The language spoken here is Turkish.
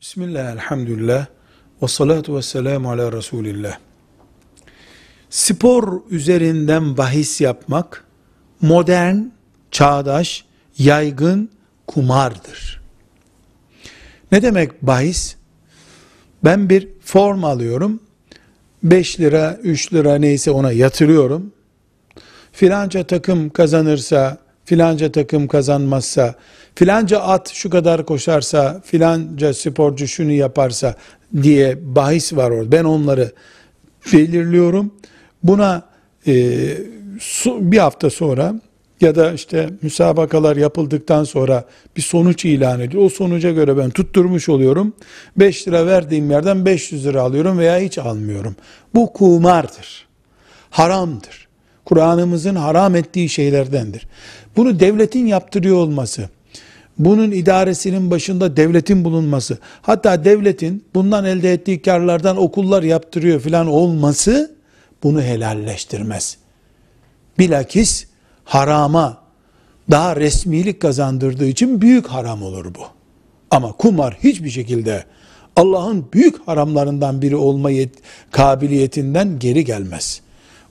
Bismillah, elhamdülillah, ve salatu ve selamu ala Resulillah. Spor üzerinden bahis yapmak, modern, çağdaş, yaygın kumardır. Ne demek bahis? Ben bir form alıyorum, 5 lira, 3 lira neyse ona yatırıyorum. Filanca takım kazanırsa filanca takım kazanmazsa, filanca at şu kadar koşarsa, filanca sporcu şunu yaparsa diye bahis var orada. Ben onları belirliyorum. Buna e, bir hafta sonra ya da işte müsabakalar yapıldıktan sonra bir sonuç ilan ediyor. O sonuca göre ben tutturmuş oluyorum. 5 lira verdiğim yerden 500 lira alıyorum veya hiç almıyorum. Bu kumardır. Haramdır. Kur'an'ımızın haram ettiği şeylerdendir. Bunu devletin yaptırıyor olması, bunun idaresinin başında devletin bulunması, hatta devletin bundan elde ettiği karlardan okullar yaptırıyor filan olması bunu helalleştirmez. Bilakis harama daha resmilik kazandırdığı için büyük haram olur bu. Ama kumar hiçbir şekilde Allah'ın büyük haramlarından biri olma kabiliyetinden geri gelmez.''